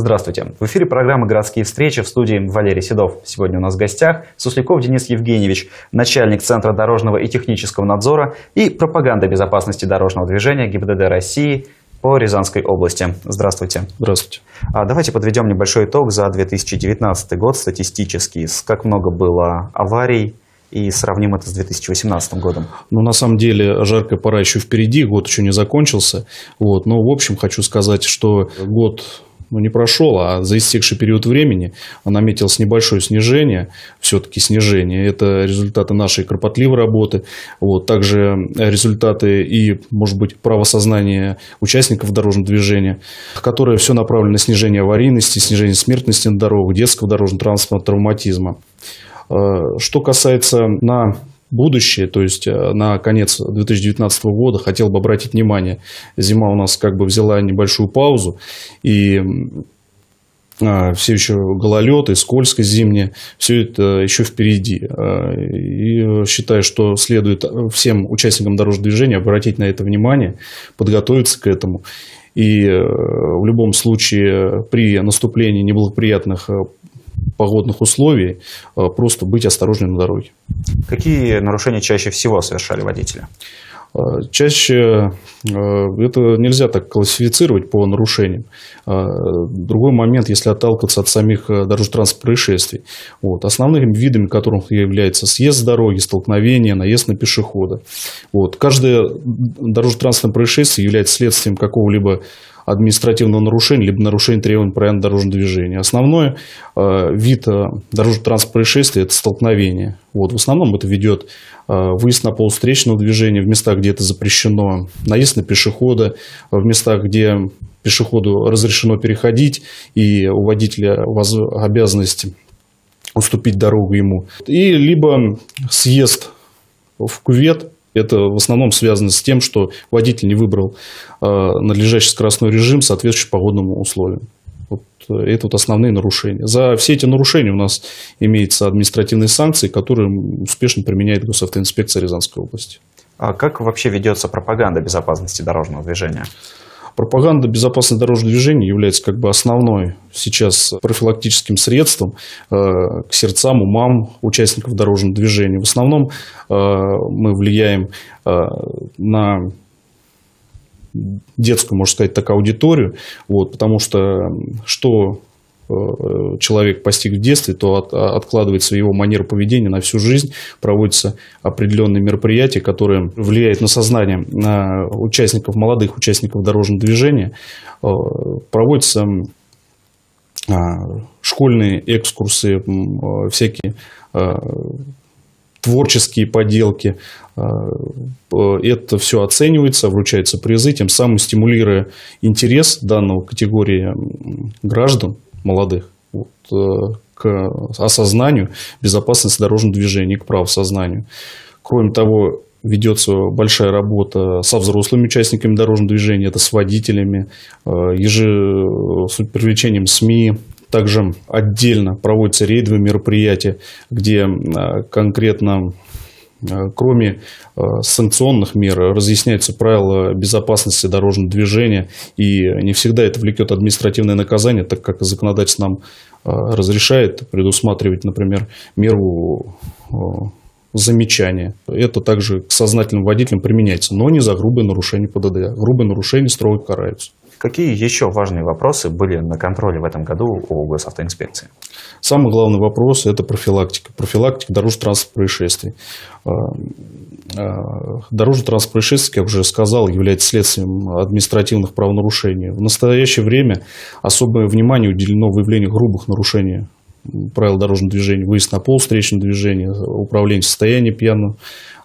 Здравствуйте. В эфире программа «Городские встречи» в студии Валерий Седов. Сегодня у нас в гостях Сусляков Денис Евгеньевич, начальник Центра дорожного и технического надзора и пропаганды безопасности дорожного движения ГИБДД России по Рязанской области. Здравствуйте. Здравствуйте. А давайте подведем небольшой итог за 2019 год статистический, Как много было аварий, и сравним это с 2018 годом. Ну, на самом деле, жаркая пора еще впереди, год еще не закончился. Вот. Но, в общем, хочу сказать, что год ну, не прошел, а за истекший период времени он наметилось небольшое снижение, все-таки снижение. Это результаты нашей кропотливой работы, вот, также результаты и, может быть, правосознания участников дорожного движения, которое все направлено на снижение аварийности, снижение смертности на дорогах, детского дорожного транспорта, травматизма. Э, что касается на будущее, то есть э, на конец 2019 года хотел бы обратить внимание, зима у нас как бы взяла небольшую паузу, и а, все еще гололед и скользко зимнее, все это э, еще впереди. Э, и считаю, что следует всем участникам дорожного движения обратить на это внимание, подготовиться к этому. И в любом случае при наступлении неблагоприятных погодных условий, э, просто быть осторожным на дороге. Какие нарушения чаще всего совершали водители? Э, чаще э, это нельзя так классифицировать по нарушениям. Другой момент, если отталкиваться от самих дорожно-транспортных происшествий. Вот. Основными видами которых является съезд с дороги, столкновение, наезд на пешехода. Вот. Каждое дорожно-транспортное происшествие является следствием какого-либо административного нарушения, либо нарушения требований правил дорожного движения. Основной э, вид э, дорожно-транспортных происшествий – это столкновение. Вот, в основном это ведет э, выезд на полустречного движения в местах, где это запрещено, наезд на пешехода э, в местах, где пешеходу разрешено переходить, и у водителя обязанности уступить дорогу ему. И либо съезд в кювет это в основном связано с тем, что водитель не выбрал э, надлежащий скоростной режим, соответствующий погодным условиям. Вот э, это вот основные нарушения. За все эти нарушения у нас имеются административные санкции, которые успешно применяет госавтоинспекция Рязанской области. А как вообще ведется пропаганда безопасности дорожного движения? Пропаганда безопасного дорожного движения является как бы основной сейчас профилактическим средством э, к сердцам, умам участников дорожного движения. В основном э, мы влияем э, на детскую, можно сказать, так, аудиторию, вот, потому что что Э, человек постиг в детстве, то от, а, откладывается его манера поведения на всю жизнь, проводятся определенные мероприятия, которые влияют на сознание на участников, молодых участников дорожного движения, э, проводятся а, школьные экскурсы, э, всякие творческие поделки. Это все оценивается, вручаются призы, тем самым стимулируя интерес данного категории граждан молодых вот, э, к осознанию безопасности дорожного движения, к правосознанию. Кроме того, ведется большая работа со взрослыми участниками дорожного движения, это с водителями, э, еже, э, с привлечением СМИ, также отдельно проводятся рейдовые мероприятия, где конкретно Э, кроме э, санкционных мер разъясняются правила безопасности дорожного движения, и не всегда это влекет административное наказание, так как законодательство нам э, разрешает предусматривать, например, меру замечания. Это также к сознательным водителям применяется, но не за грубые нарушения ПДД. А грубые нарушения строго караются. Какие еще важные вопросы были на контроле в этом году у госавтоинспекции? Самый главный вопрос – это профилактика. Профилактика дорожно-транспортных происшествий. А, а, дорожно транспортные происшествия, как уже сказал, является следствием административных правонарушений. В настоящее время особое внимание уделено выявлению грубых нарушений правил дорожного движения, выезд на пол, встречного движения, управление в состоянии пьяного,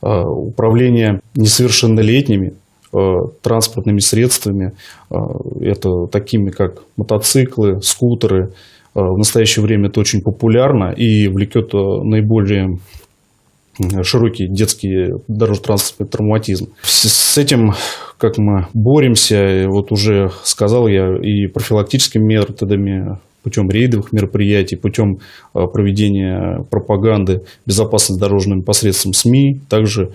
а, управление несовершеннолетними, Э, транспортными средствами. Э, это такими, как мотоциклы, скутеры. Э, в настоящее время это очень популярно и влекет наиболее широкий детский дорожно-транспортный травматизм. С этим, как мы боремся, вот уже сказал я, и профилактическими методами, путем рейдовых мероприятий, путем проведения пропаганды безопасности дорожным посредством СМИ, также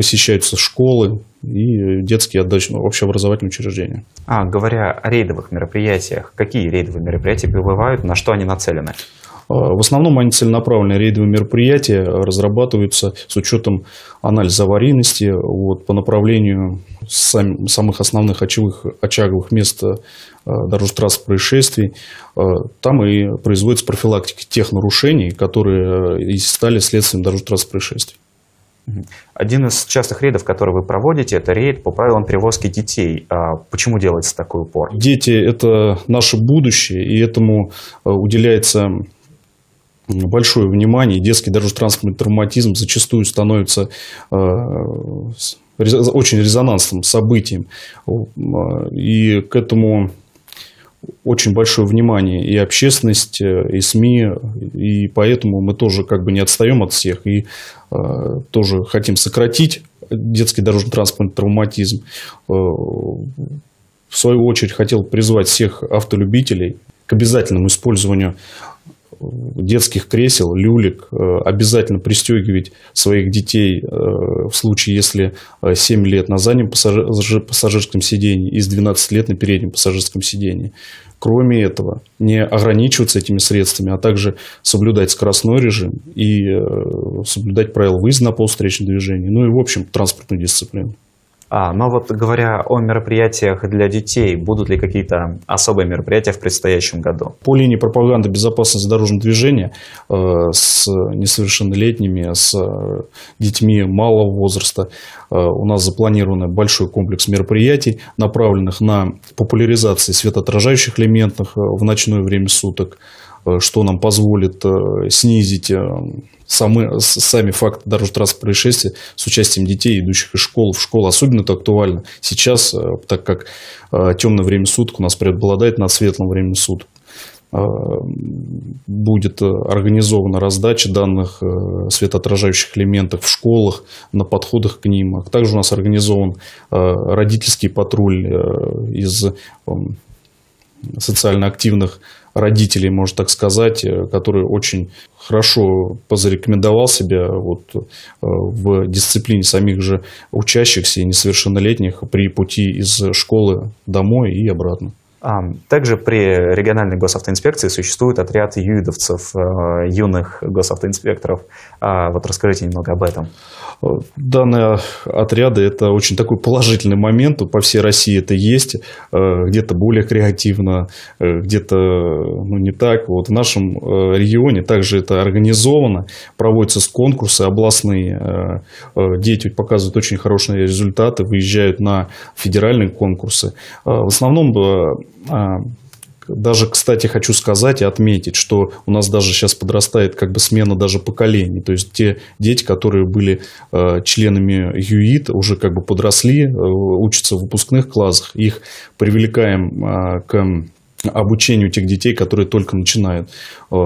посещаются школы и детские отдачные ну, общеобразовательные учреждения. А, говоря о рейдовых мероприятиях, какие рейдовые мероприятия бывают, на что они нацелены? А, в основном они целенаправленные рейдовые мероприятия разрабатываются с учетом анализа аварийности вот, по направлению сам, самых основных очаговых, очаговых мест э, дорожных трасс происшествий. А, там и производится профилактика тех нарушений, которые э, и стали следствием дорожных трасс происшествий. Один из частых рейдов, который вы проводите, это рейд по правилам перевозки детей. А почему делается такой упор? Дети – это наше будущее, и этому э, уделяется большое внимание. Детский дорожно-транспортный травматизм зачастую становится э, очень резонансным событием. Э, и к этому очень большое внимание и общественность, э, и СМИ, и поэтому мы тоже как бы не отстаем от всех и э, тоже хотим сократить детский дорожный транспортный травматизм. Э, в свою очередь хотел призвать всех автолюбителей к обязательному использованию детских кресел, люлик, э, обязательно пристегивать своих детей э, в случае, если 7 э, лет на заднем пассажирском сидении и с 12 лет на переднем пассажирском сидении. Кроме этого, не ограничиваться этими средствами, а также соблюдать скоростной режим и соблюдать правила выезда на полустречном движении, ну и, в общем, транспортную дисциплину. А, но вот говоря о мероприятиях для детей, будут ли какие-то особые мероприятия в предстоящем году? По линии пропаганды безопасности дорожного движения э, с несовершеннолетними, с э, детьми малого возраста э, у нас запланирован большой комплекс мероприятий, направленных на популяризацию светоотражающих элементов э, в ночное время суток, э, что нам позволит э, снизить самы, сами факты дорожного транспортного происшествия с участием детей, идущих из школ в школу, особенно это актуально сейчас, э, так как э, темное время суток у нас преобладает над светлым временем суток. Э, будет организована раздача данных светоотражающих элементов в школах, на подходах к ним. Также у нас организован родительский патруль из эм, социально активных родителей, можно так сказать, э, который очень хорошо позарекомендовал себя вот э, в дисциплине самих же учащихся и несовершеннолетних при пути из школы домой и обратно. А, также при региональной госавтоинспекции существует отряд юидовцев, э, юных госавтоинспекторов. А, вот расскажите немного об этом. Данные отряды – это очень такой положительный момент. По всей России это есть. Э, где-то более креативно, э, где-то ну, не так. Вот в нашем регионе также это организовано. Проводятся с конкурсы областные. Дети показывают очень хорошие результаты, выезжают на федеральные конкурсы. В основном а, даже, кстати, хочу сказать и отметить, что у нас даже сейчас подрастает как бы смена даже поколений. То есть те дети, которые были э, членами ЮИТ, уже как бы подросли, э, учатся в выпускных классах, их привлекаем э, к обучению тех детей, которые только начинают. Э,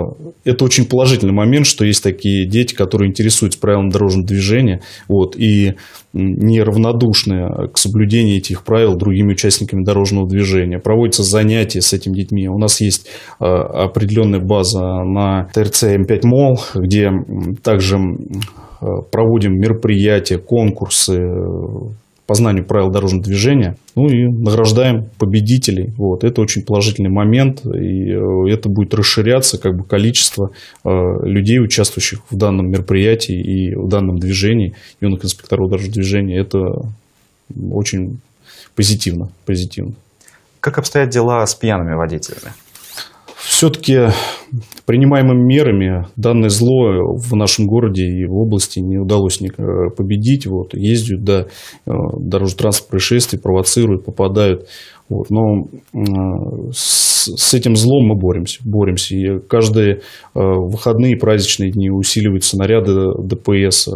это очень положительный момент, что есть такие дети, которые интересуются правилами дорожного движения вот, и неравнодушны к соблюдению этих правил другими участниками дорожного движения. Проводятся занятия с этими детьми. У нас есть э, определенная база на ТРЦ М5 МОЛ, где также э, проводим мероприятия, конкурсы, познанию правил дорожного движения. Ну и награждаем победителей. Вот. Это очень положительный момент. И э, это будет расширяться как бы, количество э, людей, участвующих в данном мероприятии и в данном движении юных инспекторов дорожного движения. Это очень позитивно. позитивно. Как обстоят дела с пьяными водителями? все-таки принимаемыми мерами данное зло в нашем городе и в области не удалось э, победить. Вот, ездят до да, э, дорожно-транспортных происшествий, провоцируют, попадают. Вот, но с, этим злом мы боремся. боремся. И каждые э, выходные праздничные дни усиливаются наряды ДПС,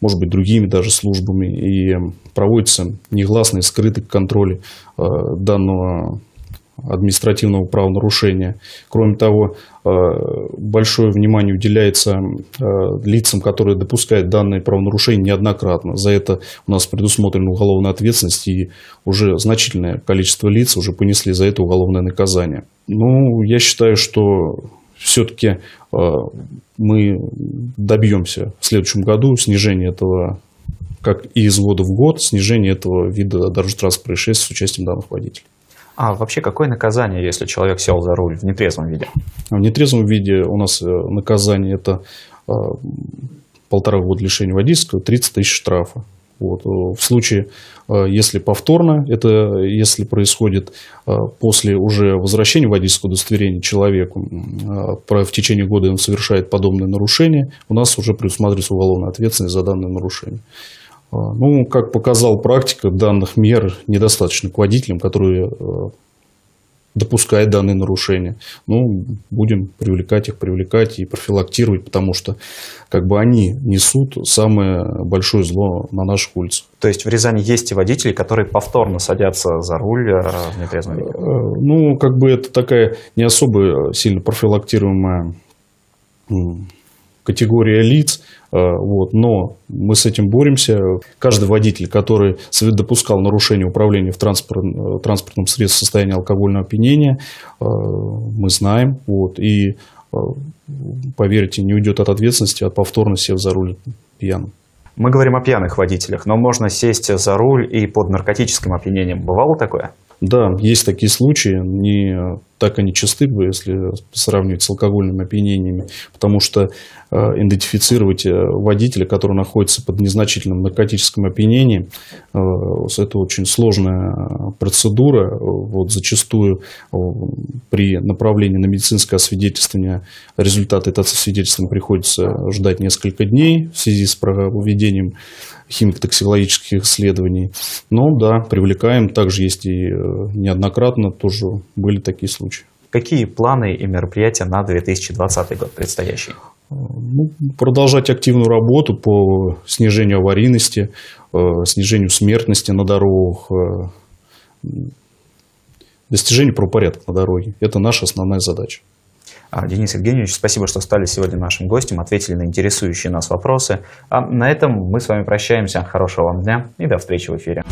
может быть, другими даже службами. И проводится негласный, скрытый контроль данного административного правонарушения. Кроме того, э, большое внимание уделяется э, лицам, которые допускают данные правонарушения неоднократно. За это у нас предусмотрена уголовная ответственность, и уже значительное количество лиц уже понесли за это уголовное наказание. Ну, я считаю, что все-таки э, мы добьемся в следующем году снижения этого как и из года в год снижение этого вида дорожно-транспортных происшествий с участием данных водителей. А вообще какое наказание, если человек сел за руль в нетрезвом виде? А, в нетрезвом виде у нас э, наказание это а, полтора года лишения водительского, 30 тысяч штрафа. Вот. Э, в случае, э, если повторно, это если происходит после уже возвращения водительского удостоверения человеку, а, в течение года он совершает подобные нарушения, у нас уже предусматривается уголовная ответственность за данное нарушение. А, ну, как показал практика, данных мер недостаточно к водителям, которые э, допускают данные нарушения. Ну, будем привлекать их, привлекать и профилактировать, потому что как бы они несут самое большое зло на наших улицах. То есть в Рязани есть и водители, которые повторно садятся за руль э, в нетрезвом э, Ну, как бы это такая не особо сильно профилактируемая категория лиц, э, вот, но мы с этим боремся. Каждый водитель, который допускал нарушение управления в транспорт, э, транспортном средстве состояния алкогольного опьянения, э, мы знаем. Вот, и, поверьте, не уйдет от ответственности, от повторности сев за руль пьяным. Мы говорим о пьяных водителях, но можно сесть за руль и под наркотическим опьянением. Бывало такое? Да, есть такие случаи. Не так они чисты, если сравнивать с алкогольными опьянениями, потому что э, идентифицировать э, водителя, который находится под незначительным наркотическим опьянением, э, это очень сложная процедура. Вот зачастую при направлении на медицинское освидетельствование результаты этого свидетельства приходится ждать несколько дней в связи с проведением химико-токсикологических исследований. Но да, привлекаем. Также есть и неоднократно тоже были такие случаи. Какие планы и мероприятия на 2020 год предстоящий? Ну, продолжать активную работу по снижению аварийности, э, снижению смертности на дорогах, э, достижению правопорядка на дороге. Это наша основная задача. А, Денис Евгеньевич, спасибо, что стали сегодня нашим гостем, ответили на интересующие нас вопросы. А на этом мы с вами прощаемся. Хорошего вам дня и до встречи в эфире.